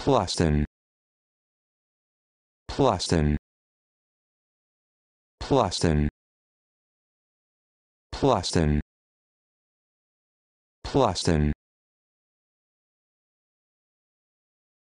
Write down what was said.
Plastin. Plastin. Plastin. Plastin. Plastin.